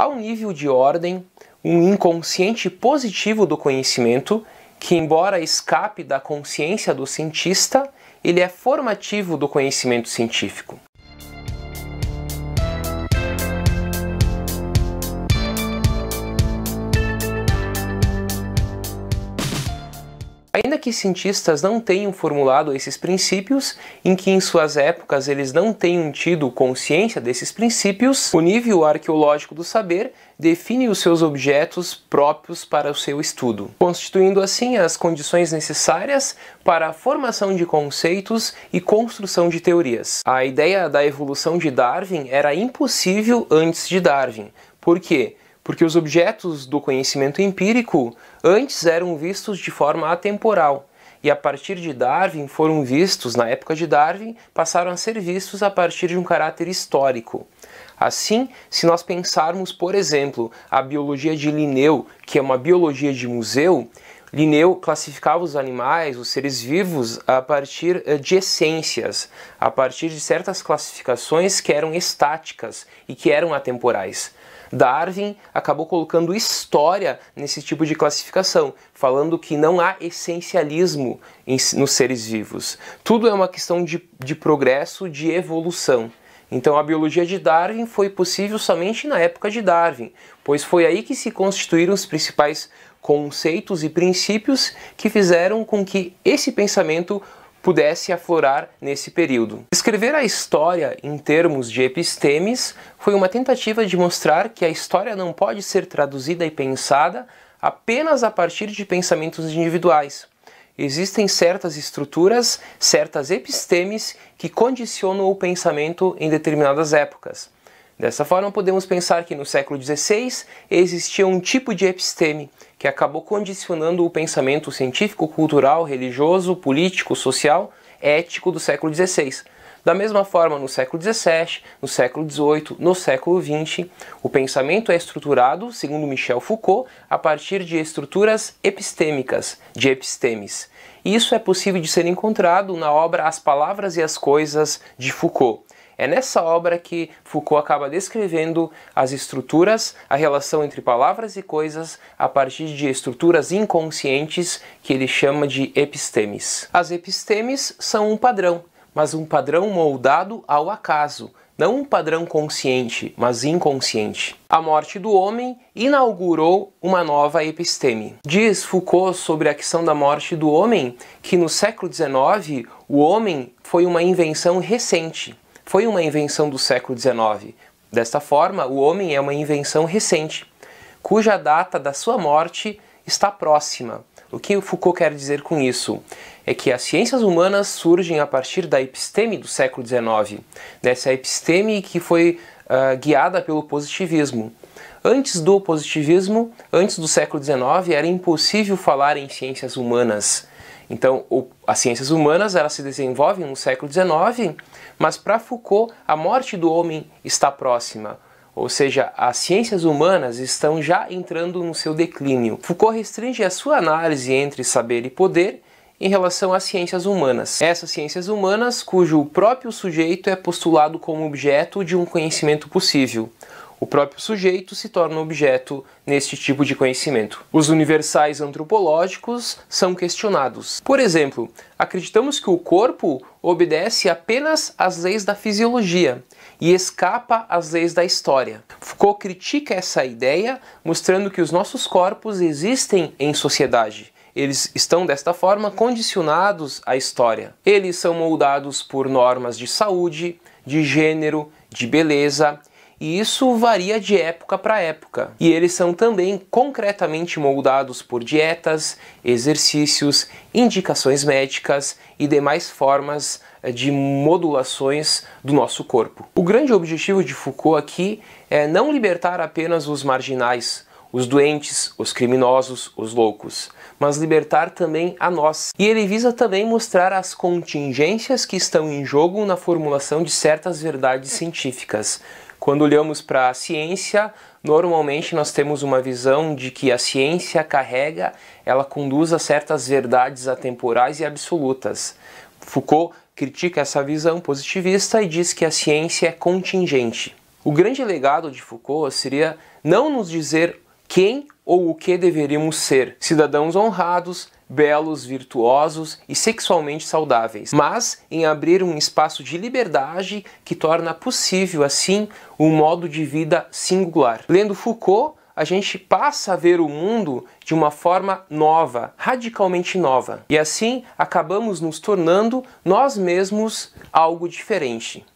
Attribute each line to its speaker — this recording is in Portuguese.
Speaker 1: ao nível de ordem, um inconsciente positivo do conhecimento que, embora escape da consciência do cientista, ele é formativo do conhecimento científico. Ainda que cientistas não tenham formulado esses princípios, em que em suas épocas eles não tenham tido consciência desses princípios, o nível arqueológico do saber define os seus objetos próprios para o seu estudo, constituindo assim as condições necessárias para a formação de conceitos e construção de teorias. A ideia da evolução de Darwin era impossível antes de Darwin. Por quê? porque os objetos do conhecimento empírico antes eram vistos de forma atemporal e a partir de Darwin foram vistos, na época de Darwin, passaram a ser vistos a partir de um caráter histórico. Assim, se nós pensarmos, por exemplo, a biologia de Linneu, que é uma biologia de museu, Linneu classificava os animais, os seres vivos, a partir eh, de essências, a partir de certas classificações que eram estáticas e que eram atemporais. Darwin acabou colocando história nesse tipo de classificação, falando que não há essencialismo nos seres vivos. Tudo é uma questão de, de progresso, de evolução. Então a biologia de Darwin foi possível somente na época de Darwin, pois foi aí que se constituíram os principais conceitos e princípios que fizeram com que esse pensamento pudesse aflorar nesse período. Escrever a história em termos de epistemes foi uma tentativa de mostrar que a história não pode ser traduzida e pensada apenas a partir de pensamentos individuais. Existem certas estruturas, certas epistemes que condicionam o pensamento em determinadas épocas. Dessa forma, podemos pensar que no século XVI existia um tipo de episteme que acabou condicionando o pensamento científico, cultural, religioso, político, social, ético do século XVI. Da mesma forma, no século XVII, no século XVIII, no século XX, o pensamento é estruturado, segundo Michel Foucault, a partir de estruturas epistêmicas, de epistemes. Isso é possível de ser encontrado na obra As Palavras e as Coisas de Foucault. É nessa obra que Foucault acaba descrevendo as estruturas, a relação entre palavras e coisas a partir de estruturas inconscientes que ele chama de epistemes. As epistemes são um padrão, mas um padrão moldado ao acaso, não um padrão consciente, mas inconsciente. A morte do homem inaugurou uma nova episteme. Diz Foucault sobre a questão da morte do homem que no século XIX o homem foi uma invenção recente foi uma invenção do século XIX. Desta forma, o homem é uma invenção recente, cuja data da sua morte está próxima. O que Foucault quer dizer com isso? É que as ciências humanas surgem a partir da episteme do século XIX, dessa episteme que foi uh, guiada pelo positivismo. Antes do positivismo, antes do século XIX, era impossível falar em ciências humanas. Então, o, as ciências humanas elas se desenvolvem no século XIX, mas para Foucault a morte do homem está próxima. Ou seja, as ciências humanas estão já entrando no seu declínio. Foucault restringe a sua análise entre saber e poder em relação às ciências humanas. Essas ciências humanas cujo próprio sujeito é postulado como objeto de um conhecimento possível, o próprio sujeito se torna objeto neste tipo de conhecimento. Os universais antropológicos são questionados. Por exemplo, acreditamos que o corpo obedece apenas às leis da fisiologia e escapa às leis da história. Foucault critica essa ideia, mostrando que os nossos corpos existem em sociedade eles estão desta forma condicionados à história. Eles são moldados por normas de saúde, de gênero, de beleza e isso varia de época para época. E eles são também concretamente moldados por dietas, exercícios, indicações médicas e demais formas eh, de modulações do nosso corpo. O grande objetivo de Foucault aqui é não libertar apenas os marginais, os doentes, os criminosos, os loucos, mas libertar também a nós. E ele visa também mostrar as contingências que estão em jogo na formulação de certas verdades científicas, quando olhamos para a ciência, normalmente nós temos uma visão de que a ciência carrega, ela conduz a certas verdades atemporais e absolutas. Foucault critica essa visão positivista e diz que a ciência é contingente. O grande legado de Foucault seria não nos dizer quem ou o que deveríamos ser: cidadãos honrados, belos, virtuosos e sexualmente saudáveis, mas em abrir um espaço de liberdade que torna possível, assim, um modo de vida singular. Lendo Foucault, a gente passa a ver o mundo de uma forma nova, radicalmente nova. E assim acabamos nos tornando nós mesmos algo diferente.